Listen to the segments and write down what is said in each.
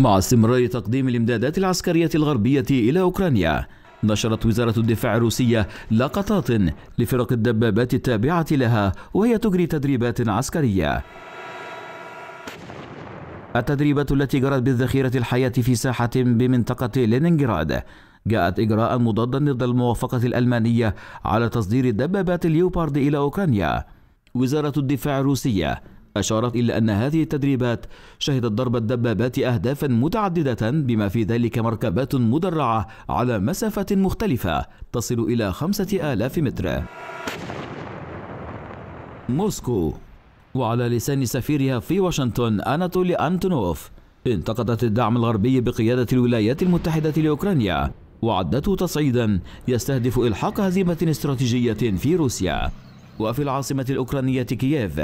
مع استمرار تقديم الامدادات العسكرية الغربية إلى أوكرانيا نشرت وزارة الدفاع الروسية لقطات لفرق الدبابات التابعة لها وهي تجري تدريبات عسكرية التدريبات التي جرت بالذخيرة الحياة في ساحة بمنطقة لينينغراد جاءت إجراء مضادا ضد الموافقة الألمانية على تصدير دبابات اليوبارد إلى أوكرانيا وزارة الدفاع الروسية أشارت إلى أن هذه التدريبات شهدت ضرب الدبابات أهدافا متعددة بما في ذلك مركبات مدرعة على مسافة مختلفة تصل إلى خمسة آلاف متر موسكو وعلى لسان سفيرها في واشنطن أناتولي أنتونوف انتقدت الدعم الغربي بقيادة الولايات المتحدة لأوكرانيا وعدته تصعيدا يستهدف إلحاق هزيمة استراتيجية في روسيا وفي العاصمة الأوكرانية كييف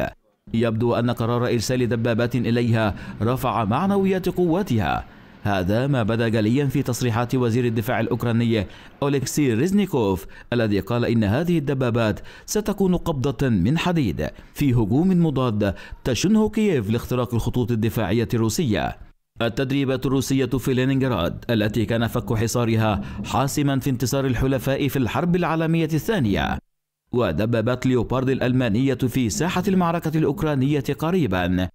يبدو أن قرار إرسال دبابات إليها رفع معنويات قواتها هذا ما بدا جليا في تصريحات وزير الدفاع الأوكراني أوليكسي ريزنيكوف الذي قال إن هذه الدبابات ستكون قبضة من حديد في هجوم مضاد تشنه كييف لاختراق الخطوط الدفاعية الروسية التدريبات الروسية في لينينغراد التي كان فك حصارها حاسما في انتصار الحلفاء في الحرب العالمية الثانية ودببت ليوبارد الألمانية في ساحة المعركة الأوكرانية قريبا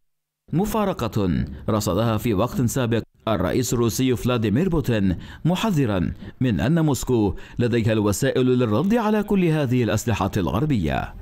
مفارقة رصدها في وقت سابق الرئيس الروسي فلاديمير بوتين محذرا من أن موسكو لديها الوسائل للرد على كل هذه الأسلحة الغربية